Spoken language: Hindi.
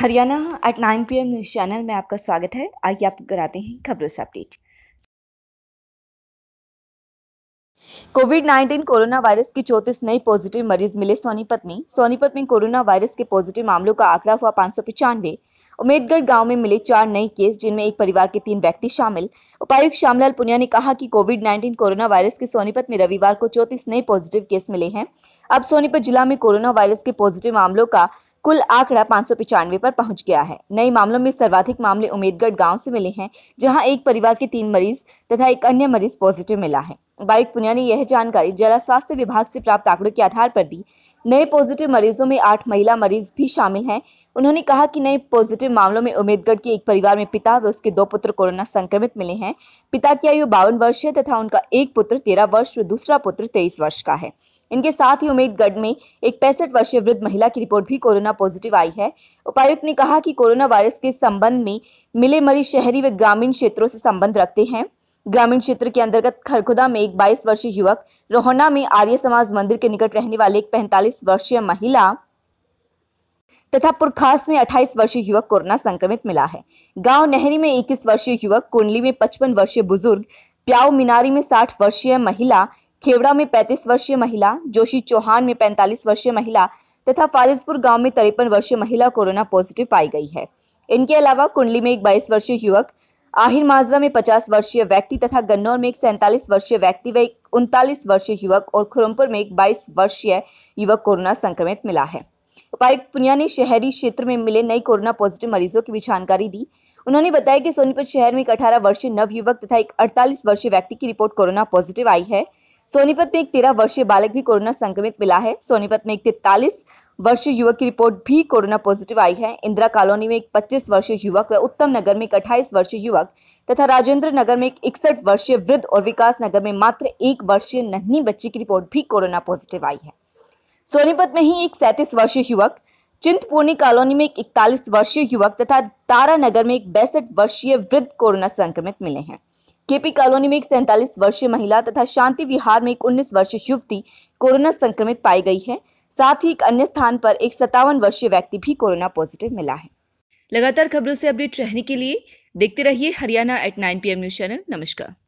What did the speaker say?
Haryana at nine P M news channel में आपका स्वागत है आइए आप कराते हैं खबरों से अपडेट कोविड 19 कोरोना वायरस के चौंतीस नए पॉजिटिव मरीज मिले सोनीपत में सोनीपत में कोरोना वायरस के पॉजिटिव मामलों का आंकड़ा हुआ पाँच सौ पचानवे उमेदगढ़ गांव में मिले चार नए केस जिनमें एक परिवार के तीन व्यक्ति शामिल उपायुक्त श्यामलाल पुनिया ने कहा कि कोविड 19 कोरोना वायरस के सोनीपत में रविवार को चौंतीस नए पॉजिटिव केस मिले हैं अब सोनीपत जिला में कोरोना वायरस के पॉजिटिव मामलों का कुल आंकड़ा पाँच पर पहुंच गया है नए मामलों में सर्वाधिक मामले उम्मीदगढ़ गांव से मिले हैं जहां एक परिवार के तीन मरीज तथा एक अन्य मरीज पॉजिटिव मिला है बाइक पुनिया ने यह जानकारी जिला स्वास्थ्य विभाग से प्राप्त आंकड़ों के आधार पर दी नए पॉजिटिव मरीजों में आठ महिला मरीज भी शामिल हैं उन्होंने कहा कि नए पॉजिटिव मामलों में उम्मीदगढ़ के एक परिवार में पिता व उसके दो पुत्र कोरोना संक्रमित मिले हैं पिता की आयु बावन वर्ष है तथा उनका एक पुत्र तेरह वर्ष और दूसरा पुत्र तेईस वर्ष का है इनके साथ ही उम्मीदगढ़ में एक पैंसठ वर्षीय वृद्ध महिला की रिपोर्ट भी कोरोना पॉजिटिव आई है उपायुक्त ने कहा कि कोरोना वायरस के संबंध में मिले मरीज शहरी व ग्रामीण क्षेत्रों से संबंध रखते हैं ग्रामीण क्षेत्र के अंतर्गत खरखुदा में एक 22 वर्षीय युवक रोहना में आर्य समाज मंदिर के निकट रहने वाले एक 45 वर्षीय महिला तथा पुरखास में 28 वर्षीय युवक कोरोना संक्रमित मिला है गांव नहरी में 21 वर्षीय युवक कुंडली में 55 वर्षीय बुजुर्ग प्याव मिनारी में 60 वर्षीय महिला खेवड़ा में पैंतीस वर्षीय महिला जोशी चौहान में पैंतालीस वर्षीय महिला तथा फालिसपुर गांव में तिरपन वर्षीय महिला कोरोना पॉजिटिव पाई गई है इनके अलावा कुंडली में एक बाईस वर्षीय युवक आहिर माजरा में 50 वर्षीय व्यक्ति तथा गन्नौर में एक सैंतालीस वर्षीय व्यक्ति व एक उनतालीस वर्षीय युवक और खुरमपुर में एक 22 वर्षीय युवक कोरोना संक्रमित मिला है उपायुक्त पुनिया ने शहरी क्षेत्र में मिले नए कोरोना पॉजिटिव मरीजों की भी जानकारी दी उन्होंने बताया कि सोनीपत शहर में एक अठारह वर्षीय नव युवक तथा एक अड़तालीस वर्षीय व्यक्ति की रिपोर्ट कोरोना पॉजिटिव आई है सोनीपत में एक तेरह वर्षीय बालक भी कोरोना संक्रमित मिला है सोनीपत में एक तैतालीस वर्षीय युवक की रिपोर्ट भी कोरोना पॉजिटिव आई है इंदिरा कॉलोनी में एक 25 वर्षीय युवक व उत्तम नगर में एक अट्ठाईस वर्षीय युवक तथा राजेंद्र नगर में एक इकसठ वर्षीय वृद्ध और विकास नगर में मात्र एक वर्षीय नन्ही बच्ची की रिपोर्ट भी कोरोना पॉजिटिव आई है सोनीपत में ही एक सैंतीस वर्षीय युवक चिंतपूर्णी कॉलोनी में एक इकतालीस वर्षीय युवक तथा तारानगर में एक बैसठ वर्षीय वृद्ध कोरोना संक्रमित मिले हैं केपी कॉलोनी में एक सैंतालीस वर्षीय महिला तथा शांति विहार में एक उन्नीस वर्षीय युवती कोरोना संक्रमित पाई गई है साथ ही एक अन्य स्थान पर एक सत्तावन वर्षीय व्यक्ति भी कोरोना पॉजिटिव मिला है लगातार खबरों से अपडेट रहने के लिए देखते रहिए Haryana at nine P news channel नमस्कार